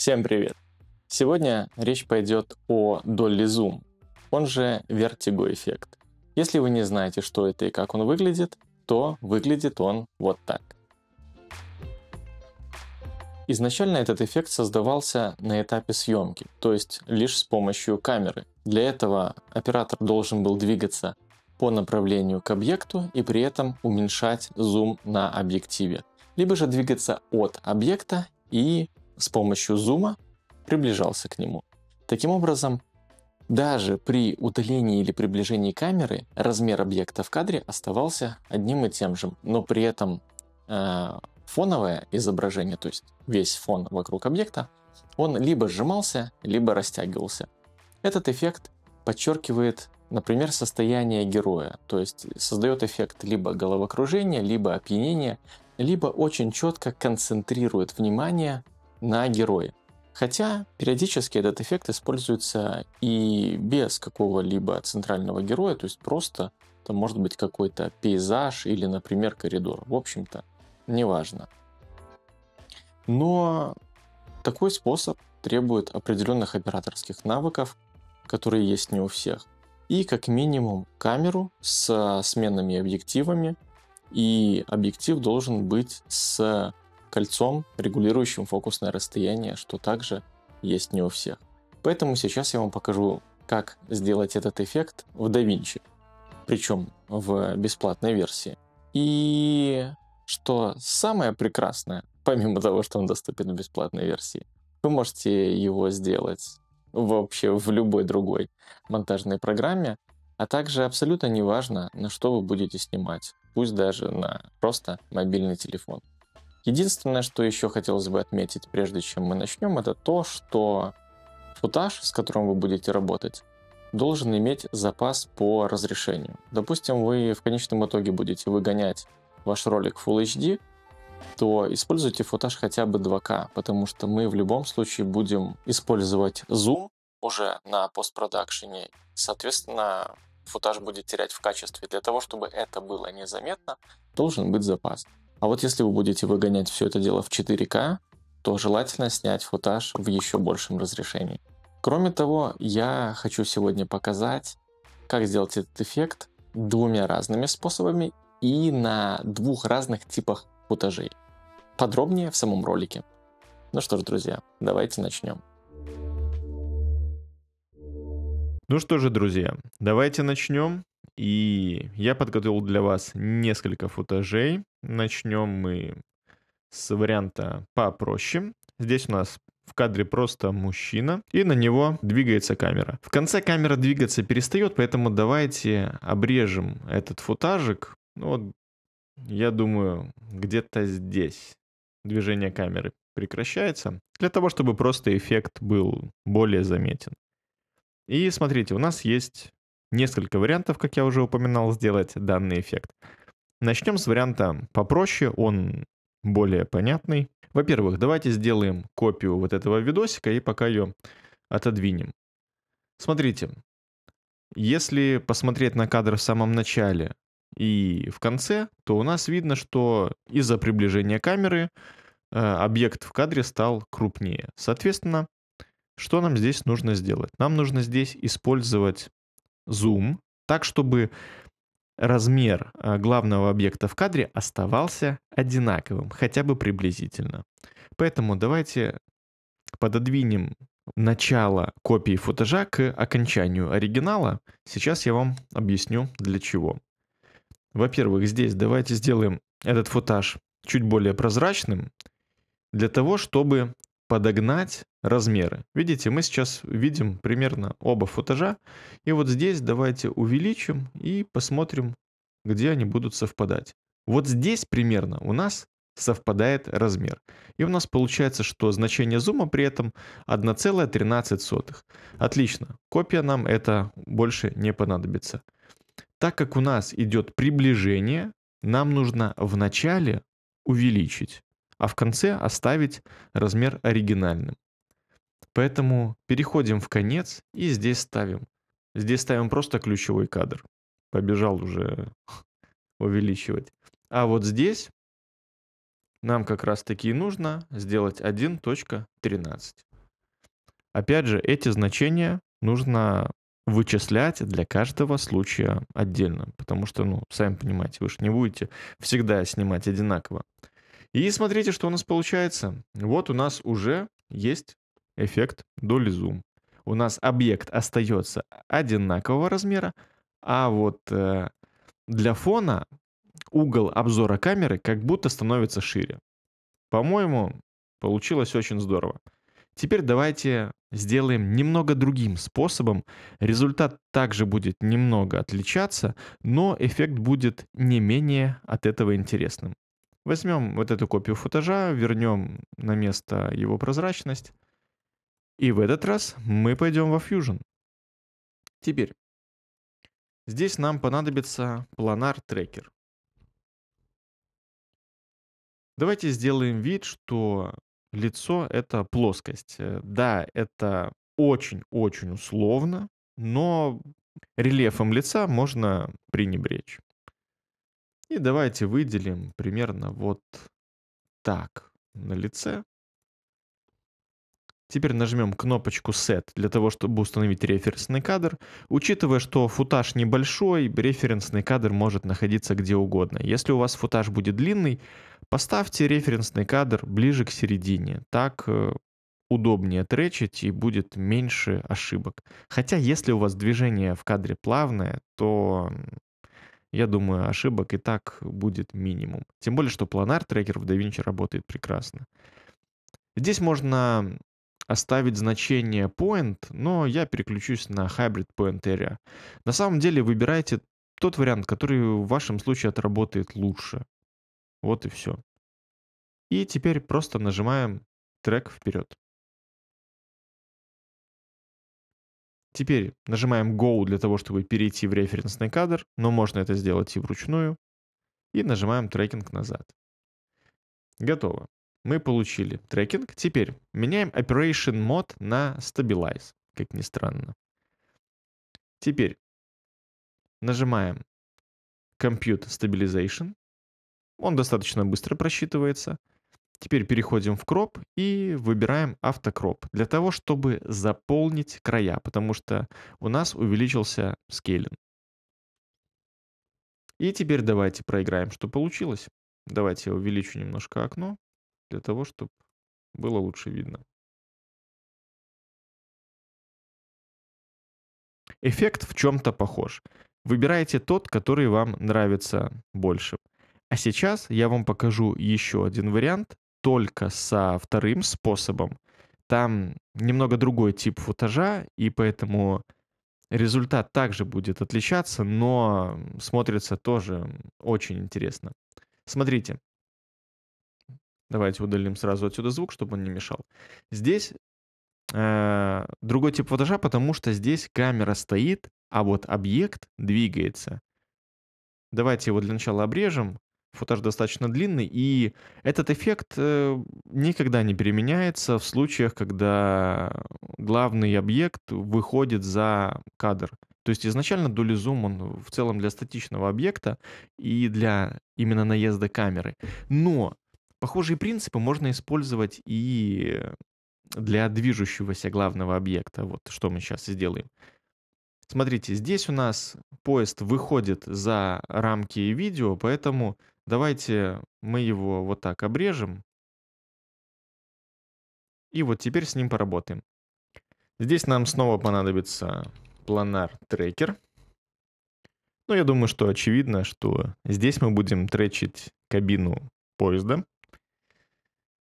Всем привет! Сегодня речь пойдет о Dolly Zoom, он же Vertigo эффект. Если вы не знаете, что это и как он выглядит, то выглядит он вот так. Изначально этот эффект создавался на этапе съемки, то есть лишь с помощью камеры. Для этого оператор должен был двигаться по направлению к объекту и при этом уменьшать зум на объективе. Либо же двигаться от объекта и с помощью зума приближался к нему. Таким образом, даже при удалении или приближении камеры размер объекта в кадре оставался одним и тем же, но при этом э, фоновое изображение, то есть весь фон вокруг объекта, он либо сжимался, либо растягивался. Этот эффект подчеркивает, например, состояние героя, то есть создает эффект либо головокружения, либо опьянения, либо очень четко концентрирует внимание на героя. Хотя периодически этот эффект используется и без какого-либо центрального героя, то есть просто там может быть какой-то пейзаж или, например, коридор. В общем-то, неважно. Но такой способ требует определенных операторских навыков, которые есть не у всех. И как минимум камеру с сменными объективами. И объектив должен быть с кольцом, регулирующим фокусное расстояние, что также есть не у всех. Поэтому сейчас я вам покажу, как сделать этот эффект в DaVinci, причем в бесплатной версии. И что самое прекрасное, помимо того, что он доступен в бесплатной версии, вы можете его сделать вообще в любой другой монтажной программе, а также абсолютно неважно, на что вы будете снимать, пусть даже на просто мобильный телефон. Единственное, что еще хотелось бы отметить, прежде чем мы начнем, это то, что футаж, с которым вы будете работать, должен иметь запас по разрешению. Допустим, вы в конечном итоге будете выгонять ваш ролик Full HD, то используйте футаж хотя бы 2К, потому что мы в любом случае будем использовать зум уже на постпродакшене. Соответственно, футаж будет терять в качестве. Для того, чтобы это было незаметно, должен быть запас. А вот если вы будете выгонять все это дело в 4К, то желательно снять футаж в еще большем разрешении. Кроме того, я хочу сегодня показать, как сделать этот эффект двумя разными способами и на двух разных типах футажей. Подробнее в самом ролике. Ну что ж, друзья, давайте начнем. Ну что же, друзья, давайте начнем. И я подготовил для вас несколько футажей. Начнем мы с варианта попроще. Здесь у нас в кадре просто мужчина, и на него двигается камера. В конце камера двигаться перестает, поэтому давайте обрежем этот футажик. Ну, вот, я думаю, где-то здесь движение камеры прекращается, для того, чтобы просто эффект был более заметен. И смотрите, у нас есть несколько вариантов, как я уже упоминал, сделать данный эффект. Начнем с варианта попроще, он более понятный. Во-первых, давайте сделаем копию вот этого видосика и пока ее отодвинем. Смотрите, если посмотреть на кадр в самом начале и в конце, то у нас видно, что из-за приближения камеры э, объект в кадре стал крупнее. Соответственно, что нам здесь нужно сделать? Нам нужно здесь использовать зум так, чтобы размер э, главного объекта в кадре оставался одинаковым, хотя бы приблизительно. Поэтому давайте пододвинем начало копии футажа к окончанию оригинала. Сейчас я вам объясню для чего. Во-первых, здесь давайте сделаем этот футаж чуть более прозрачным, для того, чтобы подогнать размеры. Видите, мы сейчас видим примерно оба футажа. И вот здесь давайте увеличим и посмотрим, где они будут совпадать. Вот здесь примерно у нас совпадает размер. И у нас получается, что значение зума при этом 1,13. Отлично, копия нам это больше не понадобится. Так как у нас идет приближение, нам нужно вначале увеличить а в конце оставить размер оригинальным. Поэтому переходим в конец и здесь ставим. Здесь ставим просто ключевой кадр. Побежал уже увеличивать. А вот здесь нам как раз таки и нужно сделать 1.13. Опять же, эти значения нужно вычислять для каждого случая отдельно, потому что, ну, сами понимаете, вы же не будете всегда снимать одинаково. И смотрите, что у нас получается. Вот у нас уже есть эффект доли зум. У нас объект остается одинакового размера, а вот э, для фона угол обзора камеры как будто становится шире. По-моему, получилось очень здорово. Теперь давайте сделаем немного другим способом. Результат также будет немного отличаться, но эффект будет не менее от этого интересным. Возьмем вот эту копию футажа, вернем на место его прозрачность. И в этот раз мы пойдем во Fusion. Теперь, здесь нам понадобится планар трекер. Давайте сделаем вид, что лицо — это плоскость. Э, да, это очень-очень условно, но рельефом лица можно пренебречь. И давайте выделим примерно вот так на лице. Теперь нажмем кнопочку Set для того, чтобы установить референсный кадр. Учитывая, что футаж небольшой, референсный кадр может находиться где угодно. Если у вас футаж будет длинный, поставьте референсный кадр ближе к середине. Так э, удобнее тречить и будет меньше ошибок. Хотя если у вас движение в кадре плавное, то я думаю, ошибок и так будет минимум. Тем более, что планар трекер в DaVinci работает прекрасно. Здесь можно оставить значение point, но я переключусь на hybrid point area. На самом деле выбирайте тот вариант, который в вашем случае отработает лучше. Вот и все. И теперь просто нажимаем трек вперед. Теперь нажимаем Go для того, чтобы перейти в референсный кадр, но можно это сделать и вручную. И нажимаем трекинг назад. Готово. Мы получили трекинг. Теперь меняем Operation Mode на Stabilize, как ни странно. Теперь нажимаем Compute Stabilization. Он достаточно быстро просчитывается. Теперь переходим в кроп и выбираем автокроп для того, чтобы заполнить края, потому что у нас увеличился скейлинг. И теперь давайте проиграем, что получилось. Давайте я увеличу немножко окно, для того, чтобы было лучше видно. Эффект в чем-то похож. Выбирайте тот, который вам нравится больше. А сейчас я вам покажу еще один вариант, только со вторым способом. Там немного другой тип футажа, и поэтому результат также будет отличаться, но смотрится тоже очень интересно. Смотрите. Давайте удалим сразу отсюда звук, чтобы он не мешал. Здесь э, другой тип футажа, потому что здесь камера стоит, а вот объект двигается. Давайте его для начала обрежем, футаж достаточно длинный, и этот эффект э, никогда не переменяется в случаях, когда главный объект выходит за кадр. То есть изначально дули зум, он в целом для статичного объекта и для именно наезда камеры. Но похожие принципы можно использовать и для движущегося главного объекта. Вот что мы сейчас и сделаем. Смотрите, здесь у нас поезд выходит за рамки видео, поэтому Давайте мы его вот так обрежем. И вот теперь с ним поработаем. Здесь нам снова понадобится планар трекер. но ну, я думаю, что очевидно, что здесь мы будем тречить кабину поезда.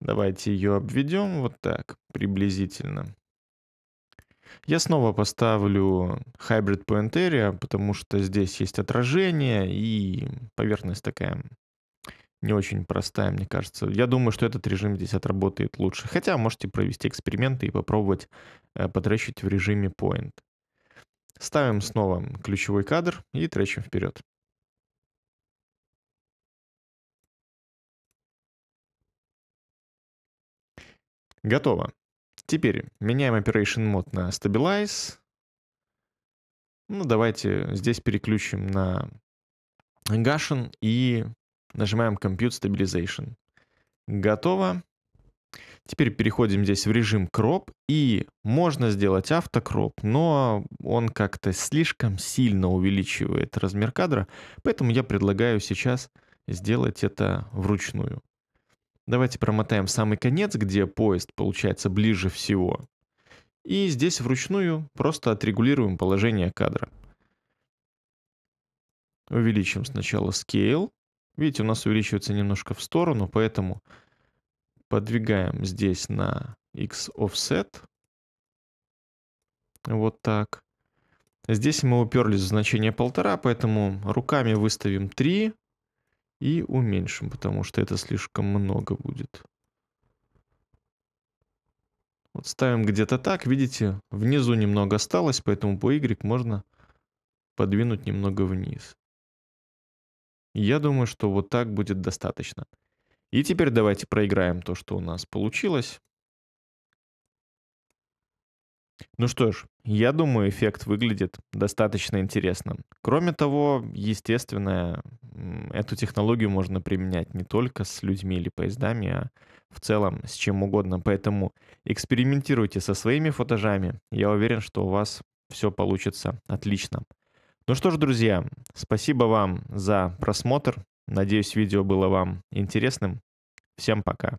Давайте ее обведем вот так, приблизительно. Я снова поставлю Hybrid Point Area, потому что здесь есть отражение и поверхность такая не очень простая, мне кажется. Я думаю, что этот режим здесь отработает лучше. Хотя можете провести эксперименты и попробовать э, потрещить в режиме Point. Ставим снова ключевой кадр и тречим вперед. Готово. Теперь меняем Operation Mode на Stabilize. Ну, давайте здесь переключим на Гашин и Нажимаем Compute Stabilization. Готово. Теперь переходим здесь в режим Crop и можно сделать автокроп, но он как-то слишком сильно увеличивает размер кадра, поэтому я предлагаю сейчас сделать это вручную. Давайте промотаем самый конец, где поезд получается ближе всего. И здесь вручную просто отрегулируем положение кадра. Увеличим сначала scale, Видите, у нас увеличивается немножко в сторону, поэтому подвигаем здесь на x offset. Вот так. Здесь мы уперлись в значение 1,5, поэтому руками выставим 3 и уменьшим, потому что это слишком много будет. Вот ставим где-то так, видите, внизу немного осталось, поэтому по y можно подвинуть немного вниз. Я думаю, что вот так будет достаточно. И теперь давайте проиграем то, что у нас получилось. Ну что ж, я думаю, эффект выглядит достаточно интересным. Кроме того, естественно, эту технологию можно применять не только с людьми или поездами, а в целом с чем угодно. Поэтому экспериментируйте со своими фотожами. Я уверен, что у вас все получится отлично. Ну что ж, друзья, спасибо вам за просмотр. Надеюсь, видео было вам интересным. Всем пока.